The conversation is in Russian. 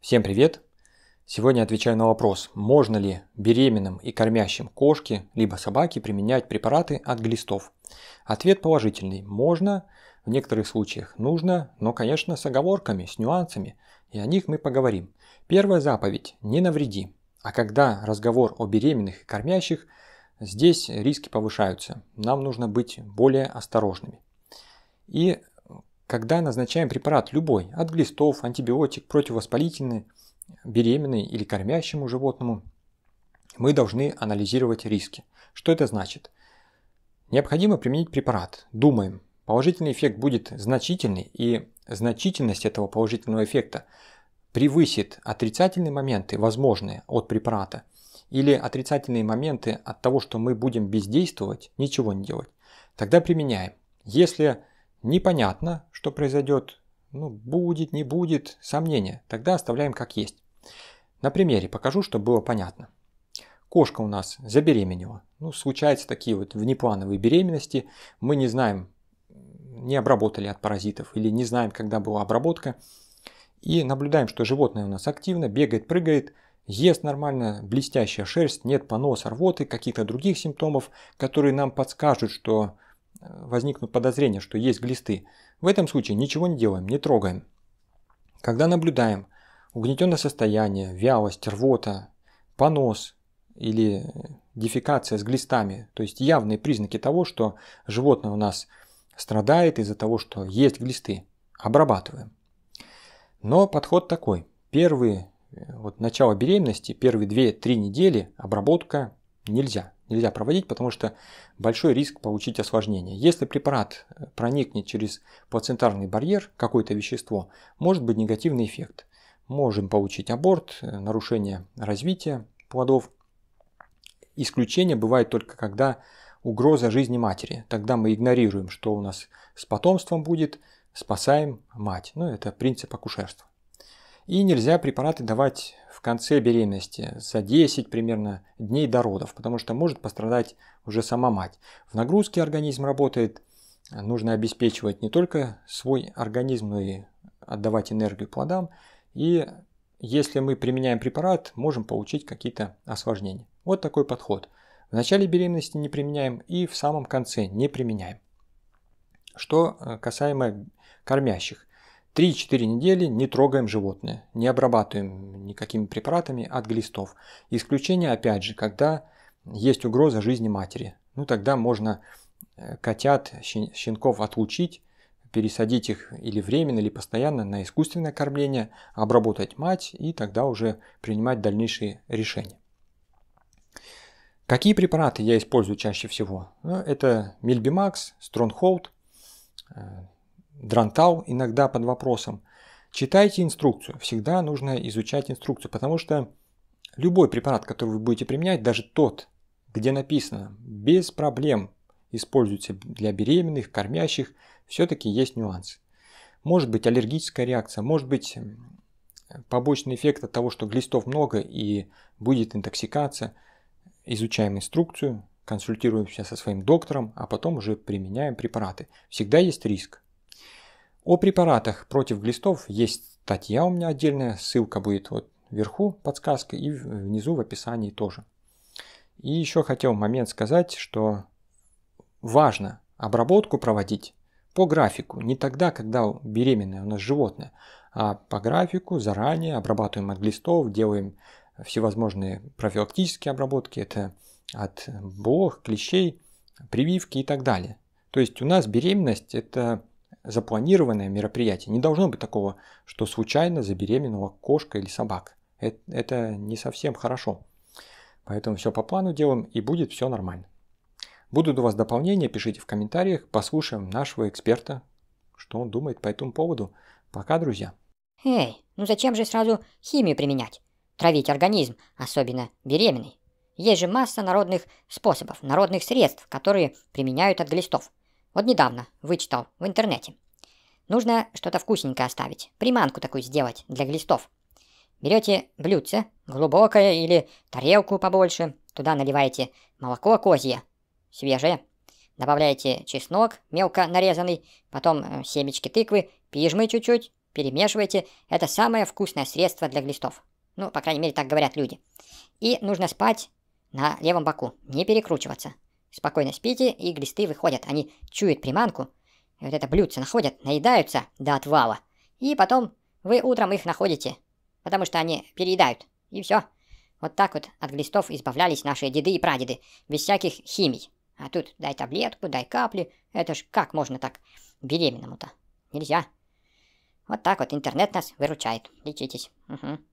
Всем привет! Сегодня отвечаю на вопрос, можно ли беременным и кормящим кошки либо собаки применять препараты от глистов. Ответ положительный – можно, в некоторых случаях нужно, но, конечно, с оговорками, с нюансами, и о них мы поговорим. Первая заповедь – не навреди. А когда разговор о беременных и кормящих, здесь риски повышаются. Нам нужно быть более осторожными. И когда назначаем препарат любой, от глистов, антибиотик, противовоспалительный, беременной или кормящему животному, мы должны анализировать риски. Что это значит? Необходимо применить препарат. Думаем, положительный эффект будет значительный, и значительность этого положительного эффекта превысит отрицательные моменты, возможные от препарата, или отрицательные моменты от того, что мы будем бездействовать, ничего не делать. Тогда применяем. Если непонятно, что произойдет, ну, будет, не будет, сомнения, тогда оставляем как есть. На примере покажу, чтобы было понятно. Кошка у нас забеременела. Ну, случаются такие вот внеплановые беременности. Мы не знаем, не обработали от паразитов или не знаем, когда была обработка. И наблюдаем, что животное у нас активно, бегает, прыгает, ест нормально, блестящая шерсть, нет поноса, рвоты, каких-то других симптомов, которые нам подскажут, что возникнут подозрения, что есть глисты, в этом случае ничего не делаем, не трогаем. Когда наблюдаем угнетенное состояние, вялость, рвота, понос или дефекация с глистами, то есть явные признаки того, что животное у нас страдает из-за того, что есть глисты, обрабатываем. Но подход такой. Первые, э, вот начало беременности, первые 2-3 недели обработка нельзя. Нельзя проводить, потому что большой риск получить осложнение. Если препарат э, проникнет через плацентарный барьер, какое-то вещество, может быть негативный эффект. Можем получить аборт, э, нарушение развития плодов. Исключение бывает только когда угроза жизни матери. Тогда мы игнорируем, что у нас с потомством будет, спасаем мать. Ну, это принцип акушерства. И нельзя препараты давать в конце беременности, за 10 примерно дней до родов, потому что может пострадать уже сама мать. В нагрузке организм работает, нужно обеспечивать не только свой организм, но и отдавать энергию плодам. И если мы применяем препарат, можем получить какие-то осложнения. Вот такой подход. В начале беременности не применяем и в самом конце не применяем. Что э, касаемо кормящих. 3-4 недели не трогаем животное, не обрабатываем никакими препаратами от глистов. Исключение, опять же, когда есть угроза жизни матери. Ну, тогда можно э, котят, щенков отлучить, пересадить их или временно, или постоянно на искусственное кормление, обработать мать и тогда уже принимать дальнейшие решения. Какие препараты я использую чаще всего? Ну, это Мильбимакс, Стронхолд, Дрантал иногда под вопросом. Читайте инструкцию. Всегда нужно изучать инструкцию, потому что любой препарат, который вы будете применять, даже тот, где написано «без проблем используйте для беременных, кормящих», все-таки есть нюансы. Может быть аллергическая реакция, может быть побочный эффект от того, что глистов много и будет интоксикация. Изучаем инструкцию, консультируемся со своим доктором, а потом уже применяем препараты. Всегда есть риск. О препаратах против глистов есть статья у меня отдельная, ссылка будет вот вверху, подсказка, и внизу в описании тоже. И еще хотел момент сказать, что важно обработку проводить по графику, не тогда, когда беременное у нас животное, а по графику заранее обрабатываем от глистов, делаем всевозможные профилактические обработки, это от блох, клещей, прививки и так далее. То есть у нас беременность это запланированное мероприятие. Не должно быть такого, что случайно забеременела кошка или собака. Это, это не совсем хорошо. Поэтому все по плану делаем и будет все нормально. Будут у вас дополнения, пишите в комментариях, послушаем нашего эксперта, что он думает по этому поводу. Пока, друзья. Эй, ну зачем же сразу химию применять? Травить организм, особенно беременный. Есть же масса народных способов, народных средств, которые применяют от глистов. Вот недавно вычитал в интернете. Нужно что-то вкусненькое оставить, приманку такую сделать для глистов. Берете блюдце, глубокое или тарелку побольше, туда наливаете молоко козье, свежее, добавляете чеснок мелко нарезанный, потом э, семечки тыквы, пижмы чуть-чуть, перемешиваете. Это самое вкусное средство для глистов. Ну, по крайней мере, так говорят люди. И нужно спать на левом боку, не перекручиваться. Спокойно спите, и глисты выходят. Они чуют приманку, вот это блюдце находят, наедаются до отвала. И потом вы утром их находите, потому что они переедают. И все. Вот так вот от глистов избавлялись наши деды и прадеды, без всяких химий. А тут дай таблетку, дай капли. Это ж как можно так беременному-то? Нельзя. Вот так вот интернет нас выручает. Лечитесь. Угу.